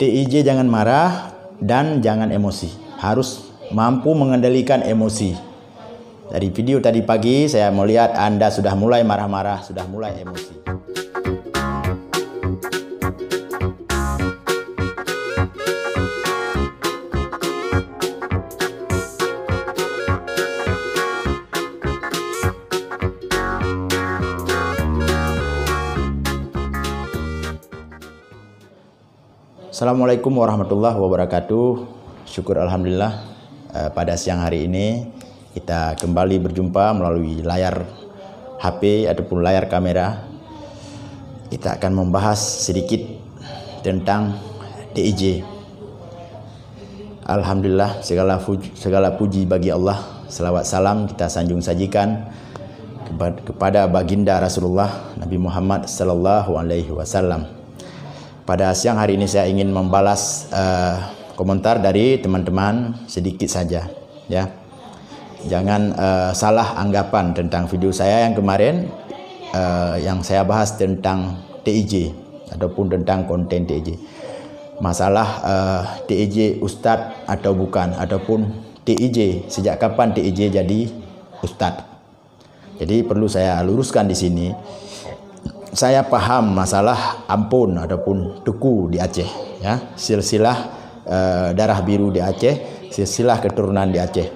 TIJ jangan marah dan jangan emosi. Harus mampu mengendalikan emosi. Dari video tadi pagi saya melihat Anda sudah mulai marah-marah, sudah mulai emosi. Assalamualaikum warahmatullahi wabarakatuh. Syukur alhamdulillah eh, pada siang hari ini kita kembali berjumpa melalui layar HP ataupun layar kamera. Kita akan membahas sedikit tentang DIJ. Alhamdulillah segala puji, segala puji bagi Allah. Selawat salam kita sanjung sajikan kepada baginda Rasulullah Nabi Muhammad sallallahu alaihi wasallam pada siang hari ini saya ingin membalas uh, komentar dari teman-teman sedikit saja, ya. Jangan uh, salah anggapan tentang video saya yang kemarin uh, yang saya bahas tentang TIJ ataupun tentang konten TIJ. Masalah uh, TIJ Ustadz atau bukan ataupun TIJ sejak kapan TIJ jadi Ustadz. Jadi perlu saya luruskan di sini saya paham masalah ampun ataupun duku di Aceh ya silsilah e, darah biru di Aceh silsilah keturunan di Aceh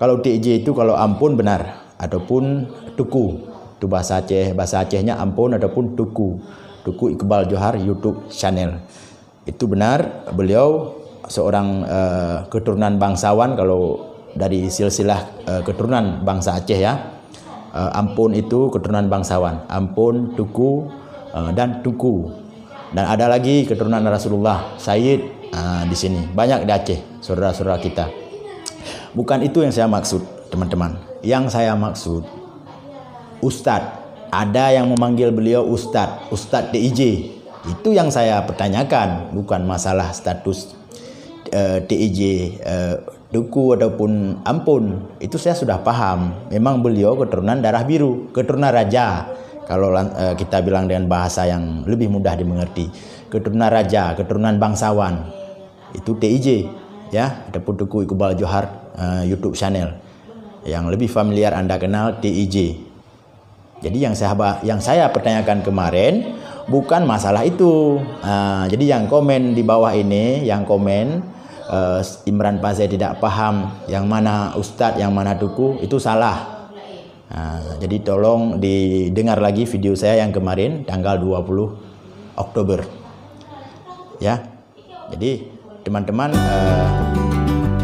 kalau TJ itu kalau ampun benar ataupun duku itu bahasa Aceh bahasa Acehnya ampun ataupun duku duku Iqbal Johar YouTube channel itu benar beliau seorang e, keturunan bangsawan kalau dari silsilah e, keturunan bangsa Aceh ya uh, Ampun itu keturunan bangsawan Ampun Tuku uh, eh, dan Tuku dan ada lagi keturunan Rasulullah Said uh, eh, di sini banyak di Aceh saudara-saudara kita bukan itu yang saya maksud teman-teman yang saya maksud Ustadz ada yang memanggil beliau Ustadz Ustadz DIJ itu yang saya pertanyakan bukan masalah status uh, DIJ uh, Duku ataupun Ampun itu saya sudah paham. Memang beliau keturunan darah biru, keturunan raja. Kalau uh, kita bilang dengan bahasa yang lebih mudah dimengerti, keturunan raja, keturunan bangsawan. Itu TIJ ya, ataupun Duku Iqbal Johar uh, YouTube channel. Yang lebih familiar Anda kenal TIJ. Jadi yang saya yang saya pertanyakan kemarin bukan masalah itu. uh, jadi yang komen di bawah ini, yang komen uh, Imran Pasai tidak paham yang mana ustadz yang mana duku itu salah uh, jadi tolong didengar lagi video saya yang kemarin tanggal 20 Oktober ya jadi teman-teman uh,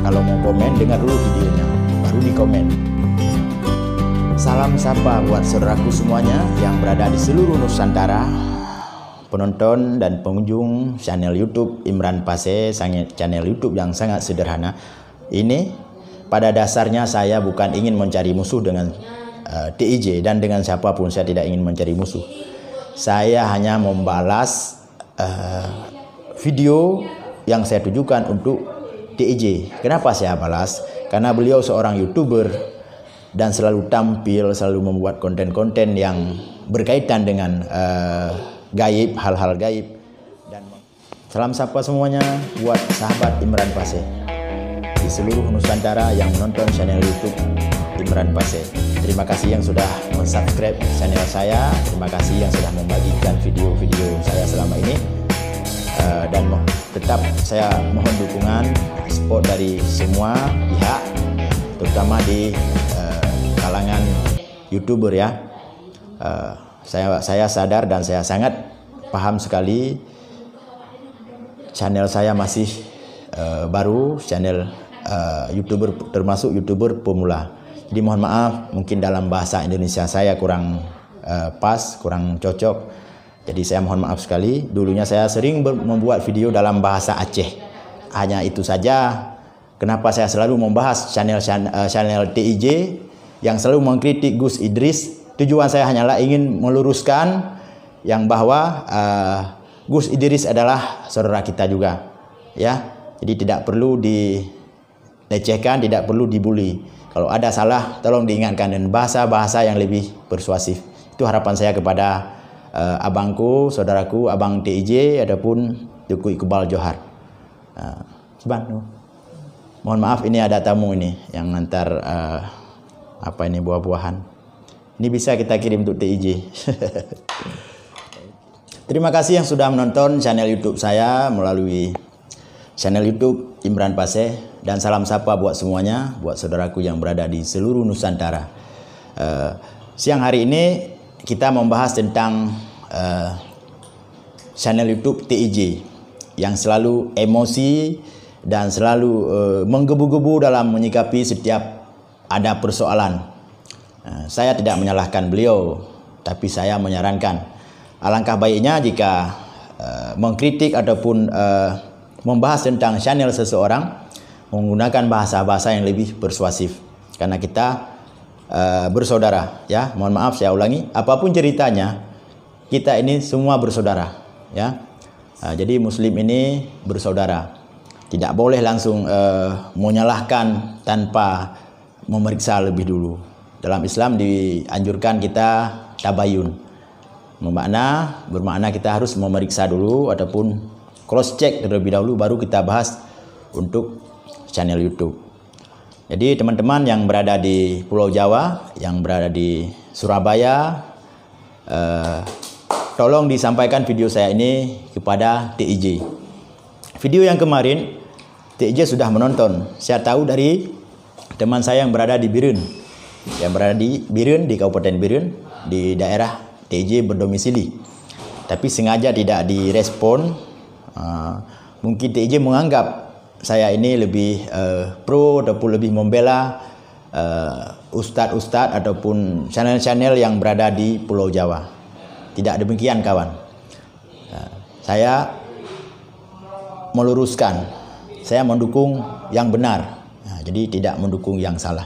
kalau mau komen dengar dulu videonya baru di komen Salam sapa buat saudaraku semuanya yang berada di seluruh Nusantara penonton dan pengunjung channel YouTube Imran Pase, channel YouTube yang sangat sederhana. Ini pada dasarnya saya bukan ingin mencari musuh dengan uh, eh, TIJ dan dengan siapapun saya tidak ingin mencari musuh. Saya hanya membalas uh, video yang saya tujukan untuk TIJ. Kenapa saya balas? Karena beliau seorang YouTuber dan selalu tampil, selalu membuat konten-konten yang berkaitan dengan uh, gaib, hal-hal gaib. Dan salam sapa semuanya buat sahabat Imran Pase di seluruh Nusantara yang menonton channel YouTube Imran Pase. Terima kasih yang sudah mensubscribe channel saya. Terima kasih yang sudah membagikan video-video saya selama ini. Eh, dan tetap saya mohon dukungan support dari semua pihak terutama di eh, kalangan youtuber ya uh, saya saya sadar dan saya sangat paham sekali channel saya masih uh, baru, channel uh, YouTuber termasuk YouTuber pemula. Jadi mohon maaf mungkin dalam bahasa Indonesia saya kurang uh, pas, kurang cocok. Jadi saya mohon maaf sekali. Dulunya saya sering membuat video dalam bahasa Aceh. Hanya itu saja kenapa saya selalu membahas channel channel, uh, channel TIJ yang selalu mengkritik Gus Idris Tujuan saya hanyalah ingin meluruskan yang bahwa uh, Gus Idris adalah saudara kita juga, ya. Jadi tidak perlu dilecehkan, tidak perlu dibully. Kalau ada salah, tolong diingatkan dan bahasa-bahasa yang lebih persuasif. Itu harapan saya kepada uh, abangku, saudaraku, abang TIJ, adapun Duku Iqbal Johar. Uh, Mohon maaf ini ada tamu ini yang ngantar uh, apa ini buah-buahan. Ini bisa kita kirim untuk TIJ. Terima kasih yang sudah menonton channel YouTube saya melalui channel YouTube Imran Paseh dan salam sapa buat semuanya, buat saudaraku yang berada di seluruh Nusantara. Uh, siang hari ini kita membahas tentang uh, channel YouTube TIJ yang selalu emosi dan selalu uh, menggebu-gebu dalam menyikapi setiap ada persoalan Eh, saya tidak menyalahkan beliau, tapi saya menyarankan alangkah baiknya jika uh, mengkritik ataupun uh, membahas tentang channel seseorang menggunakan bahasa-bahasa yang lebih persuasif karena kita uh, bersaudara ya. Mohon maaf saya ulangi, apapun ceritanya kita ini semua bersaudara ya. Uh, jadi muslim ini bersaudara. Tidak boleh langsung uh, menyalahkan tanpa memeriksa lebih dulu dalam Islam dianjurkan kita tabayun memakna bermakna kita harus memeriksa dulu ataupun cross check terlebih dahulu baru kita bahas untuk channel YouTube. Jadi teman-teman yang berada di Pulau Jawa, yang berada di Surabaya, eh, tolong disampaikan video saya ini kepada TIJ. Video yang kemarin TIJ sudah menonton. Saya tahu dari teman saya yang berada di Birun yang berada di Birun di Kabupaten Birun di daerah TJ berdomisili tapi sengaja tidak direspon uh, mungkin TJ menganggap saya ini lebih uh, pro ataupun lebih membela uh, eh, ustadz-ustadz ataupun channel-channel yang berada di Pulau Jawa tidak demikian kawan uh, saya meluruskan saya mendukung yang benar ah, jadi tidak mendukung yang salah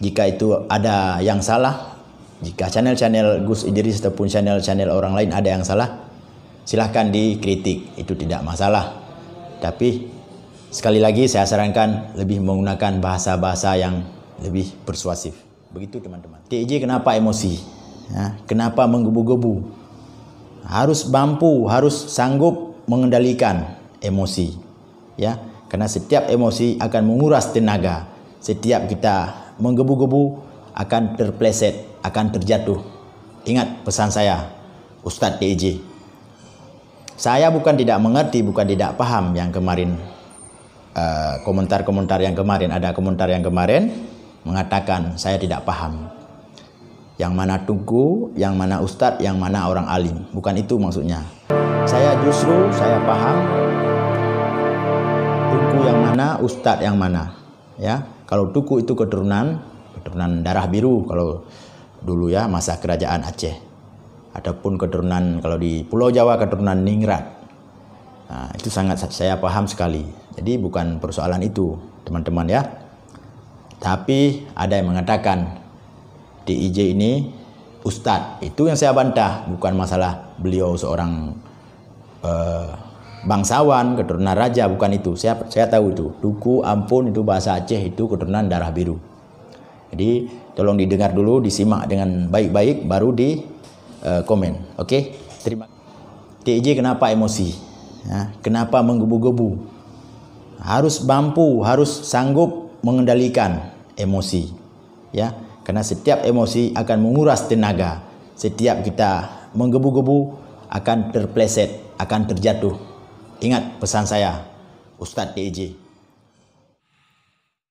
jika itu ada yang salah jika channel-channel Gus Idris ataupun channel-channel orang lain ada yang salah silahkan dikritik itu tidak masalah tapi sekali lagi saya sarankan lebih menggunakan bahasa-bahasa yang lebih persuasif begitu teman-teman TJ kenapa emosi ya, kenapa menggebu-gebu harus mampu harus sanggup mengendalikan emosi ya karena setiap emosi akan menguras tenaga setiap kita menggebu-gebu akan terpleset, akan terjatuh. Ingat pesan saya, Ustadz DJ. Saya bukan tidak mengerti, bukan tidak paham yang kemarin eh, komentar-komentar uh, yang kemarin ada komentar yang kemarin mengatakan saya tidak paham. Yang mana tungku, yang mana ustadz, yang mana orang alim. Bukan itu maksudnya. Saya justru saya paham tungku yang mana, ustadz yang mana, ya. Kalau Duku itu keturunan keturunan darah biru kalau dulu ya masa kerajaan Aceh. Adapun keturunan kalau di Pulau Jawa keturunan Ningrat. Nah, itu sangat saya paham sekali. Jadi bukan persoalan itu, teman-teman ya. Tapi ada yang mengatakan di IJ ini Ustadz, itu yang saya bantah, bukan masalah beliau seorang uh, bangsawan, keturunan raja, bukan itu. Saya saya tahu itu. Duku, ampun itu bahasa Aceh itu keturunan darah biru. Jadi tolong didengar dulu, disimak dengan baik-baik baru di uh, komen. Oke? Okay? Terima TJ kenapa emosi? Ya, kenapa menggebu-gebu? Harus mampu, harus sanggup mengendalikan emosi. Ya, karena setiap emosi akan menguras tenaga. Setiap kita menggebu-gebu akan terpleset, akan terjatuh. Ingat pesan saya, Ustadz DJ.